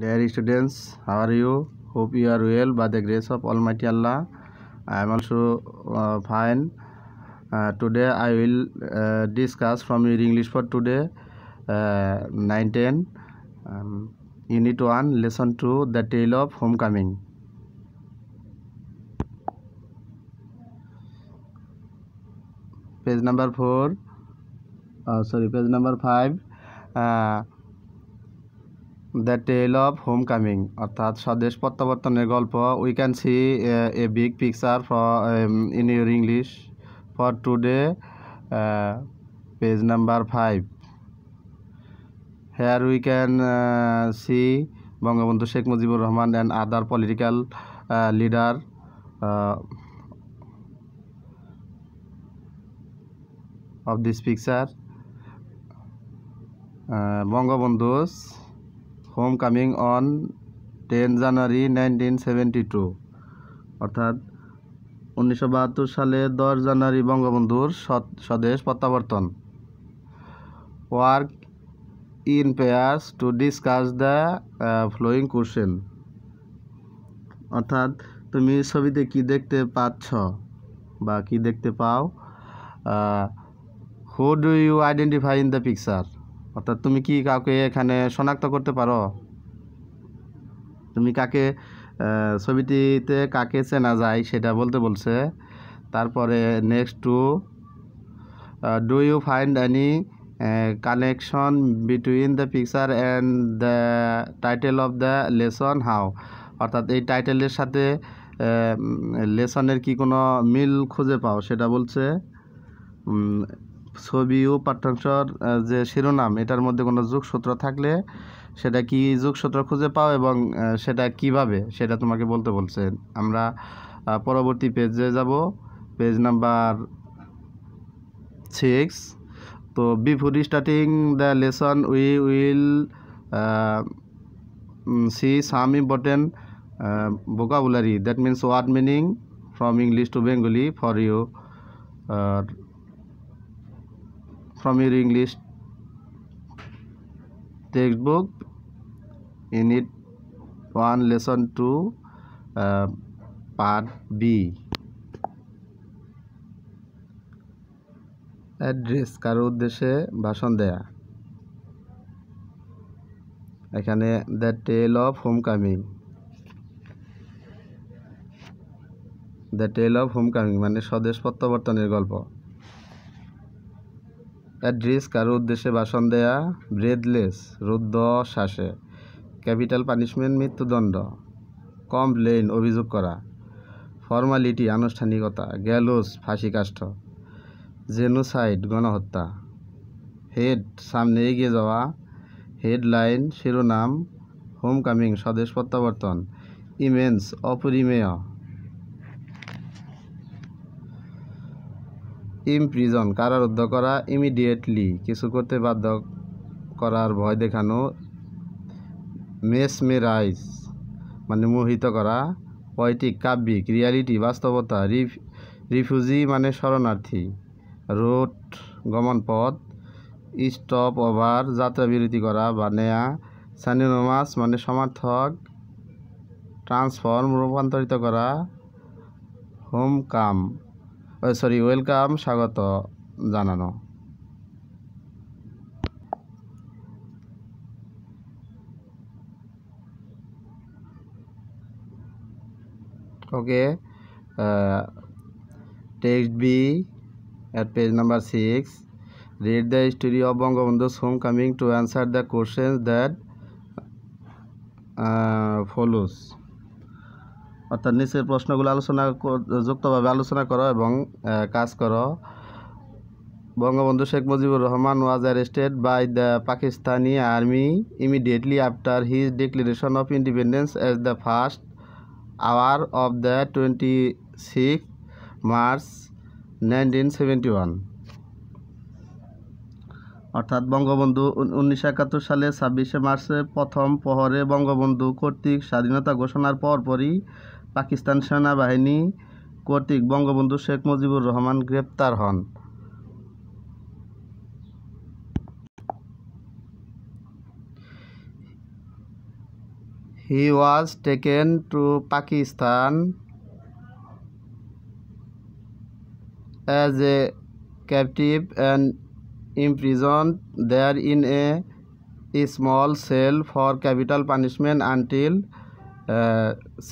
Dear students, how are you? Hope you are well by the grace of Almighty Allah. I am also uh, fine. Uh, today I will uh, discuss from your English for today uh, um, unit 1 lesson 2 the tale of homecoming. Page number 4 uh, sorry page number 5 uh, the tale of homecoming অর্থাৎ স্বদেশ প্রত্যাবর্তনের গল্প we can see a big picture for in your English for today page number five here we can see Bangabandhu Sheikh Mujibur Rahman and other political leader of this picture Bangabandhu's coming on ten January nineteen seventy two অর্থাৎ উনিশশো বাহাত্তর সালে দশ জানুয়ারি বঙ্গবন্ধুর স্বদেশ প্রত্যাবর্তন work in pairs to discuss the following question অর্থাৎ তুমি ছবিতে কি দেখতে পাচ্ছ বা কি দেখতে পাও who do you identify in the picture অর্থাৎ তুমি কি কাউকে এখানে শনাক্ত করতে পারো তুমি কাকে ছবিটিতে কাকে চেনা যায় সেটা বলতে বলছে তারপরে next two do you find any connection between the picture and the title of the lesson how অর্থাৎ এই টাইটেলের সাথে লেসনের কি কোনো মিল খুঁজে পাও সেটা বলছে ছবি ও পাঠ্যাংশর যে শিরোনাম এটার মধ্যে কোনো যোগসূত্র থাকলে সেটা কি যোগসূত্র খুঁজে পাও এবং সেটা কিভাবে সেটা তোমাকে বলতে বলছে আমরা পরবর্তী পেজে যাব পেজ নাম্বার সিক্স তো before starting the lesson we will see some important vocabulary that means word meaning from English to Bengali for you আর from your English textbook. In it, one lesson to uh, part B. Address কারো উদ্দেশ্যে ভাষণ দেয়া এখানে the tale of homecoming the tale of homecoming মানে স্বদেশ প্রত্যাবর্তনের গল্প অ্যাড্রেস কারো উদ্দেশ্যে ভাষণ দেয়া ব্রেদলেস রুদ্ধ শ্বাসে ক্যাপিটাল পানিশমেন্ট মৃত্যুদণ্ড কমপ্লেন অভিযোগ করা ফর্মালিটি আনুষ্ঠানিকতা গ্যালোস ফাঁসি কাষ্ঠ জেনোসাইড গণহত্যা হেড সামনে এগিয়ে যাওয়া হেডলাইন শিরোনাম হোমকামিং স্বদেশ প্রত্যাবর্তন ইমেন্স অপরিমেয় ইমপ্রিজন কারারুদ্ধ করা ইমিডিয়েটলি কিছু করতে বাধ্য করার ভয় দেখানো মেসমেরাইজ মানে মোহিত করা পয়টিক কাব্যিক রিয়ালিটি বাস্তবতা রিফিউজি মানে শরণার্থী রোড গমন পথ স্টপ ওভার যাত্রা বিরতি করা বা নেয়া সানিনোমাস মানে সমর্থক ট্রান্সফর্ম রূপান্তরিত করা হোম কাম সরি ওয়েলকাম স্বাগত জানানো okay text B at page number six read the story of Bangabandhu homecoming to answer the question that follows অর্থাৎ নিচের প্রশ্নগুলো আলোচনা যুক্তভাবে আলোচনা করো এবং কাজ করো Bangabandhu Sheikh Mujibur Rahman was arrested by the Pakistani army immediately after his declaration of independence as the first hour of the twenty six March nineteen seventy one অর্থাৎ বঙ্গবন্ধু উনিশশো একাত্তর সালে ছাব্বিশে মার্চের প্রথম প্রহরে বঙ্গবন্ধু কর্তৃক স্বাধীনতা ঘোষণার পরপরই পাকিস্তান সেনাবাহিনী কর্তৃক বঙ্গবন্ধু শেখ মুজিবুর রহমান গ্রেপ্তার হন he was taken to Pakistan as a captive and imprisoned there in a small cell for capital punishment until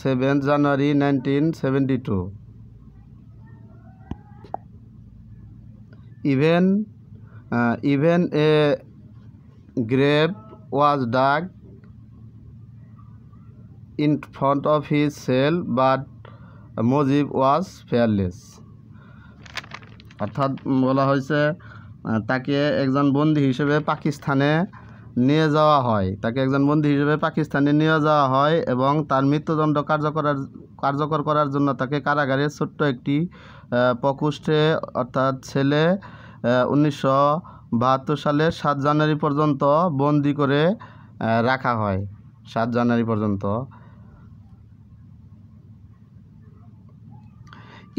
seven January nineteen seventy two even even a grave was dug in front of his cell but Mujib was fearless অর্থাৎ বলা হয়েছে তাকে একজন বন্দী হিসেবে পাকিস্তানে নিয়ে যাওয়া হয় তাকে একজন বন্দী হিসেবে পাকিস্তানে নিয়ে যাওয়া হয় এবং তার মৃত্যুদণ্ড কার্যকরার কার্যকর করার জন্য তাকে কারাগারে ছোট্ট একটি প্রকোষ্ঠে অর্থাৎ ছেলে উনিশশো বাহাত্তর সালের সাত জানুয়ারি পর্যন্ত বন্দি করে রাখা হয় সাত জানুয়ারি পর্যন্ত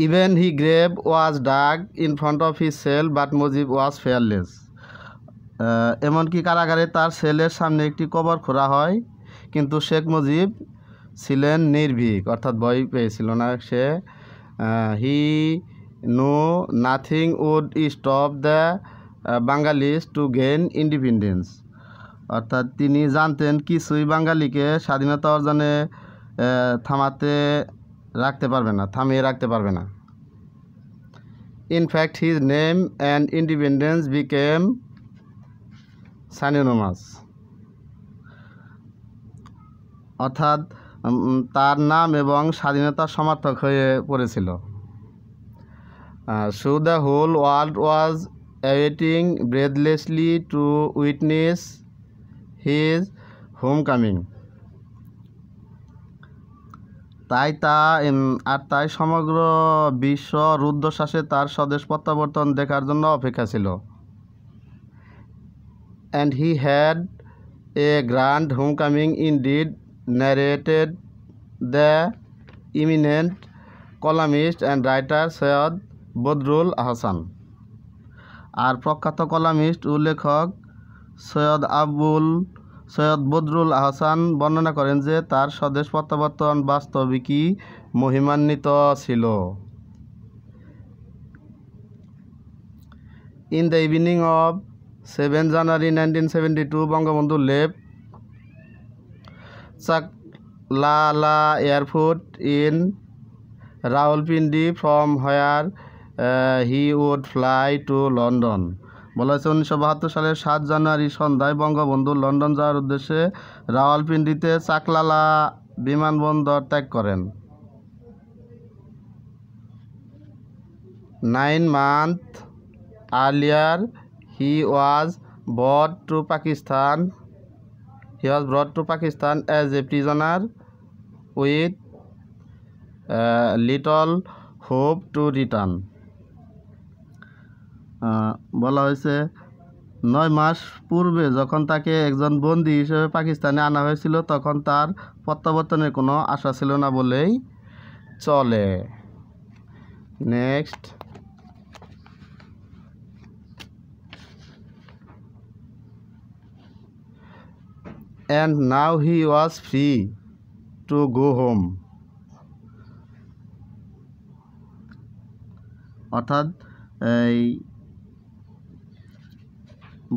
even he grave was dug in front of he cell but Mujib was fearless এমনকি কারাগারে তার সেলের সামনে একটি কবর খোঁড়া হয় কিন্তু শেখ মুজিব ছিলেন নির্ভীক অর্থাৎ ভয় পেয়েছিল না সে he knew nothing would stop the Bengalis to gain independence অর্থাৎ তিনি জানতেন কিছুই বাঙালিকে স্বাধীনতা অর্জনে থামাতে রাখতে পারবে না থামিয়ে রাখতে পারবে না in fact his name and independence became synonymous অর্থাৎ তার নাম এবং স্বাধীনতার সমর্থক হয়ে পড়েছিল so the whole world was awaiting breathlessly to witness his homecoming তাই তা আর তাই সমগ্র বিশ্ব রুদ্ধশ্বাসে তার স্বদেশ প্রত্যাবর্তন দেখার জন্য অপেক্ষা ছিল and he had a grand homecoming indeed, narrated the eminent columnist and writer Syed Badrul Ahsan আর প্রখ্যাত কলামিস্ট ও লেখক সৈয়দ আবুল সৈয়দ বদরুল আহসান বর্ণনা করেন যে তার স্বদেশ প্রত্যাবর্তন বাস্তবিকই মহিমান্বিত ছিল in the evening of seven January nineteen seventy two Bangabandhu left Chaklala airport airport in Rawalpindi from where he would fly to London বলা হয়েছে উনিশশো বাহাত্তর সালের সাত জানুয়ারি সন্ধ্যায় বঙ্গবন্ধু লন্ডন যাওয়ার উদ্দেশ্যে রাওয়ালপিন্ডিতে চাকলালা বিমানবন্দর ত্যাগ করেন nine month earlier he was brought to Pakistan. He was brought to Pakistan as a prisoner with uh, little hope to return. বলা হয়েছে নয় মাস পূর্বে যখন তাকে একজন বন্দী হিসেবে পাকিস্তানে আনা হয়েছিল তখন তার প্রত্যাবর্তনের কোনো আশা ছিল না বলেই চলে next and now he was free to go home অর্থাৎ এই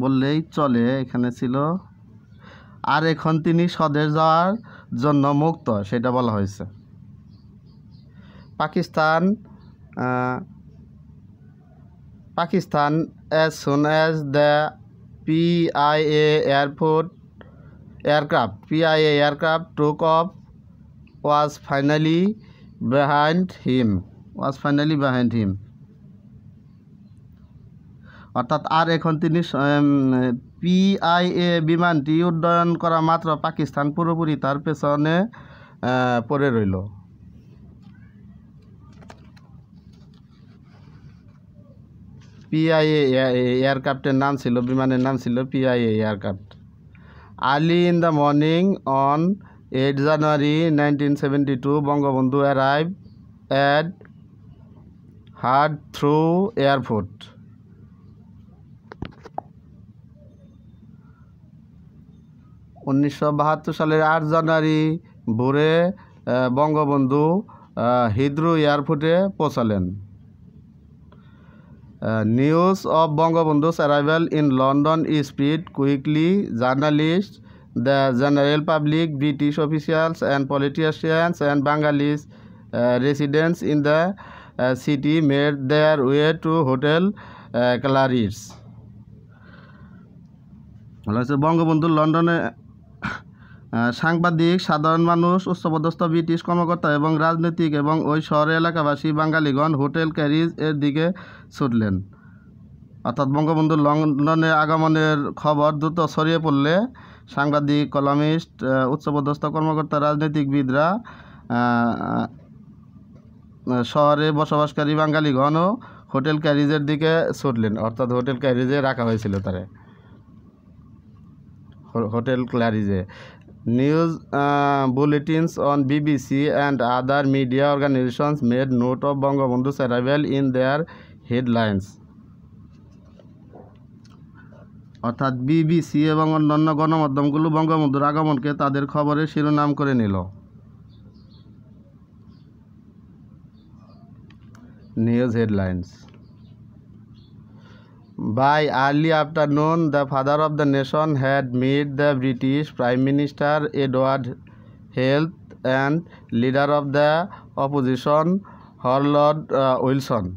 বললেই চলে এখানে ছিল আর এখন তিনি স্বদেশ যাওয়ার জন্য মুক্ত সেটা বলা হয়েছে Pakistan Pakistan as soon as the PIA airport aircraft PIA aircraft took off was finally behind him was finally behind him অর্থাৎ আর এখন তিনি পিআইএ বিমানটি উড্ডয়ন করা মাত্র পাকিস্তান পুরোপুরি তার পেছনে পড়ে রইল পিআইএ এয়ারক্রাফ্টের নাম ছিল বিমানের নাম ছিল PIA aircraft early in the morning on eight January nineteen seventy two Bangabandhu arrive at Heathrow airport উনিশশো বাহাত্তর সালের আট জানুয়ারি ভোরে বঙ্গবন্ধু হিদ্রু এয়ারপোর্টে পৌঁছালেন news of Bangabandhu's arrival in London speed quickly journalist the general public British officials and politicians and Bengalis residents in the city made their way to hotel Claridge's বলা হচ্ছে বঙ্গবন্ধু লন্ডনে সাংবাদিক সাধারণ মানুষ উচ্চপদস্থ ব্রিটিশ কর্মকর্তা এবং রাজনৈতিক এবং ওই শহরের এলাকাবাসী বাঙালিগণ হোটেল ক্যারিজ এর দিকে ছুটলেন অর্থাৎ বঙ্গবন্ধু লন্ডনে আগমনের খবর দ্রুত ছড়িয়ে পড়লে সাংবাদিক কলামিস্ট উচ্চপদস্থ কর্মকর্তা রাজনৈতিকবিদরা শহরে বসবাসকারী বাঙালিগণও হোটেল ক্যারিজের দিকে ছুটলেন অর্থাৎ হোটেল ক্যারিজে রাখা হয়েছিল তারা হোটেল ক্লারিজে news uh, bulletins on BBC and other media organizations made note of Bangabandhu's arrival in their headlines. অর্থাৎ বিবিসি এবং অন্যান্য গণমাধ্যমগুলো বঙ্গবন্ধুর আগমনকে তাদের খবরে শিরোনাম করে নিল news headlines By early afternoon, the father of the nation had met the British Prime Minister Edward Heath and leader of the opposition Harold uh, Wilson.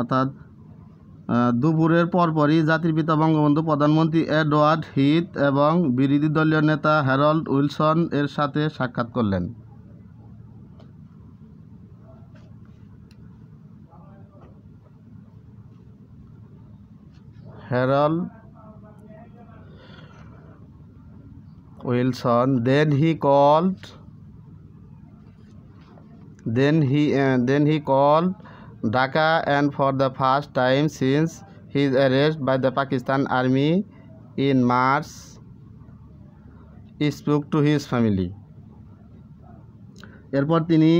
অর্থাৎ দুপুরের পরপরই জাতির পিতা বঙ্গবন্ধু প্রধানমন্ত্রী এডওয়ার্ড হিথ এবং বিরোধী দলীয় নেতা হ্যারল্ড উইলসন এর সাথে সাক্ষাৎ করলেন Harold Wilson then he call then he then he call Dhaka and for the first time since his arrest by the Pakistan army in March spoke to his family এরপর তিনি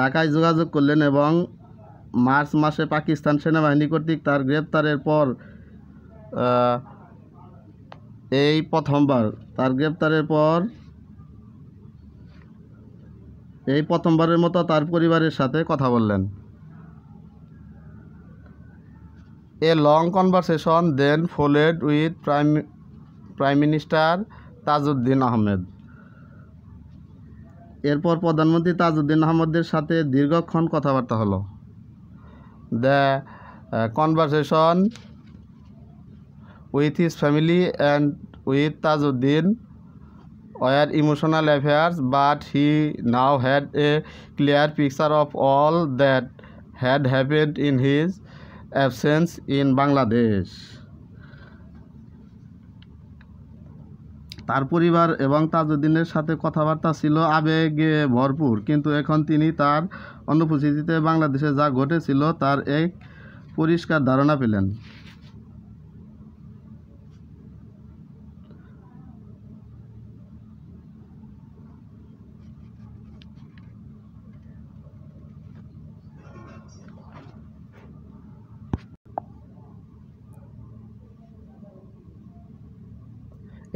ঢাকায় uh, যোগাযোগ করলেন এবং মার্চ মাসে পাকিস্তান সেনাবাহিনী কর্তৃক তার গ্রেপ্তারের পর এই প্রথমবার তার গ্রেপ্তারের পর এই প্রথমবারের মতো তার পরিবারের সাথে কথা বললেন a long conversation then followed with prime prime minister Tajuddin Ahmed এরপর প্রধানমন্ত্রী তাজউদ্দিন আহমদের সাথে দীর্ঘক্ষণ কথাবার্তা হলো the conversation with his family and with Tajuddin were emotional affairs but he now had a clear picture of all that had happened in his absence in Bangladesh তার পরিবার এবং তাজউদ্দিনের সাথে কথাবার্তা ছিল আবেগে ভরপুর কিন্তু এখন তিনি তার অনুপস্থিতিতে বাংলাদেশে যা ঘটেছিল তার এক পরিষ্কার ধারণা পেলেন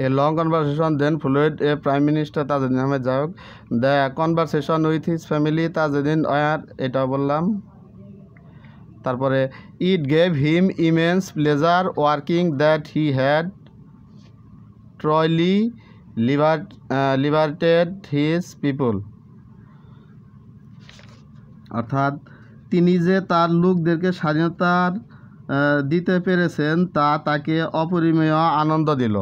a long conversation then followed a prime minister Tajuddin Ahmed যাই হোক the conversation with his family Tajuddin were এটা বললাম তারপরে it gave him immense pleasure working that he had truly লিভার লিভার্টেড হিজ পিপল অর্থাৎ তিনি যে তার লোকদেরকে স্বাধীনতার দিতে পেরেছেন তা তাকে অপরিমেয় আনন্দ দিল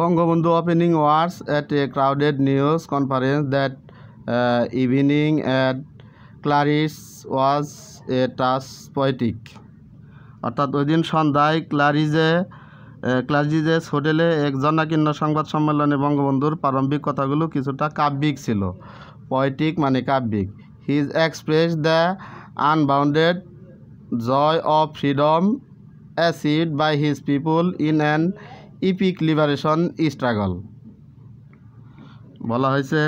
Bangabandhu opening words at a crowded news conference that evening at Claridge's was a touch poetic অর্থাৎ ওই দিন সন্ধ্যায় ক্লারিজে ক্লারিজেস uh, হোটেলে এক জনাকীর্ণ সংবাদ সম্মেলনে বঙ্গবন্ধুর প্রারম্ভিক কথাগুলো কিছুটা কাব্যিক ছিল পয়েটিক মানে কাব্যিক his express the unbounded joy of freedom achieved by his people in and epic liberation struggle বলা হয়েছে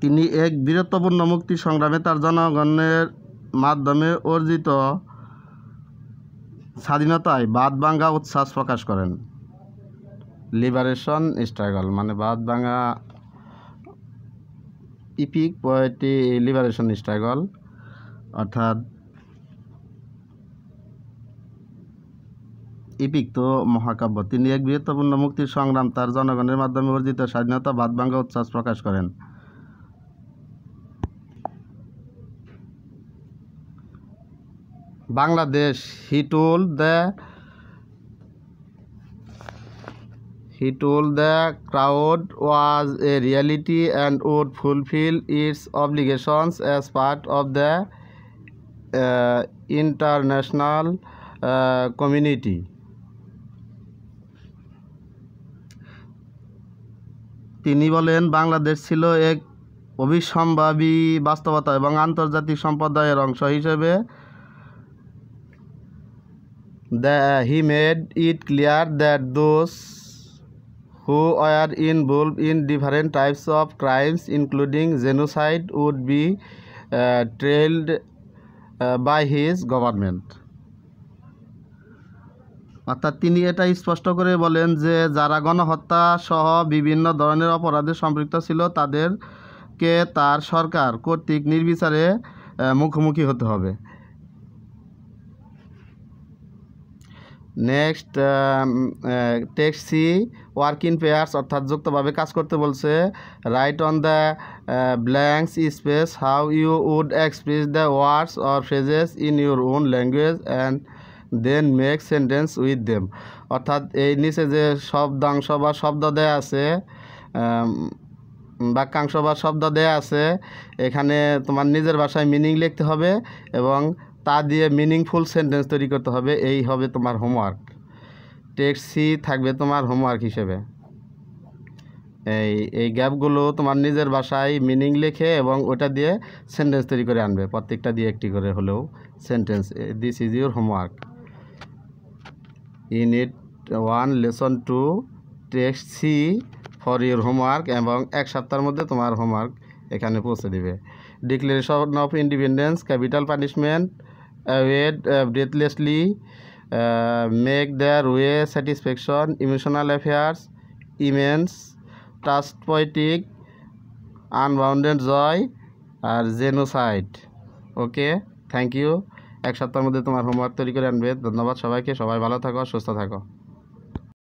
তিনি এক বীরত্বপূর্ণ মুক্তি সংগ্রামে তার জনগণের মাধ্যমে অর্জিত স্বাধীনতায় বাদ ভাঙ্গা উচ্ছ্বাস প্রকাশ করেন লিবারেশন স্ট্রাগল মানে বাদ ভাঙ্গা ইপিক পয়েটি লিবারেশন স্ট্রাগল অর্থাৎ ইপিক্ত মহাকাব্য তিনি এক বৃহত্তপূর্ণ মুক্তির সংগ্রাম তার জনগণের মাধ্যমে অর্জিত স্বাধীনতা বাদভাঙ্গা উচ্ছ্বাস প্রকাশ করেন Bangladesh he told the he told the crowd was a reality and would fulfil its obligations as part of the international community তিনি বলেন বাংলাদেশ ছিল এক অভিসম্ভাবী বাস্তবতা এবং আন্তর্জাতিক সম্প্রদায়ের অংশ হিসেবে the he made it clear that those who were involved in different types of crimes including genocide would be tried by his government অর্থাৎ তিনি এটা স্পষ্ট করে বলেন যে যারা গণহত্যা সহ বিভিন্ন ধরনের অপরাধে সম্পৃক্ত ছিল তাদেরকে তার সরকার কর্তৃক নির্বিচারে মুখোমুখি হতে হবে next text C work in pairs অর্থাৎ যুক্তভাবে কাজ করতে বলছে write on the blanks space how you would express the words or phrases in your own language and then make sentence with them অর্থাৎ এই নিচে যে শব্দাংশ বা শব্দ দেয়া আছে বাক্যাংশ বা শব্দ দেয়া আছে এখানে তোমার নিজের ভাষায় মিনিং লিখতে হবে এবং তা দিয়ে মিনিংফুল সেন্টেন্স তৈরি করতে হবে এই হবে তোমার হোমওয়ার্ক টেক্সট সি থাকবে তোমার হোমওয়ার্ক হিসেবে এই এই গ্যাপগুলো তোমার নিজের ভাষায় মিনিং লেখে এবং ওটা দিয়ে সেন্টেন্স তৈরি করে আনবে প্রত্যেকটা দিয়ে একটি করে হলেও sentence this is your homework unit one lesson two text C for your homework এবং এক সপ্তাহের মধ্যে তোমার হোমওয়ার্ক এখানে পৌঁছে দেবে declaration of independence capital punishment wade breathlessly make their way satisfaction emotional affairs immense trust poetic unbounded joy আর genocide okay thank you এক সপ্তাহের মধ্যে তোমার হোমওয়ার্ক তৈরি করে আনবে ধন্যবাদ সবাইকে সবাই ভালো থাকো সুস্থ থাকো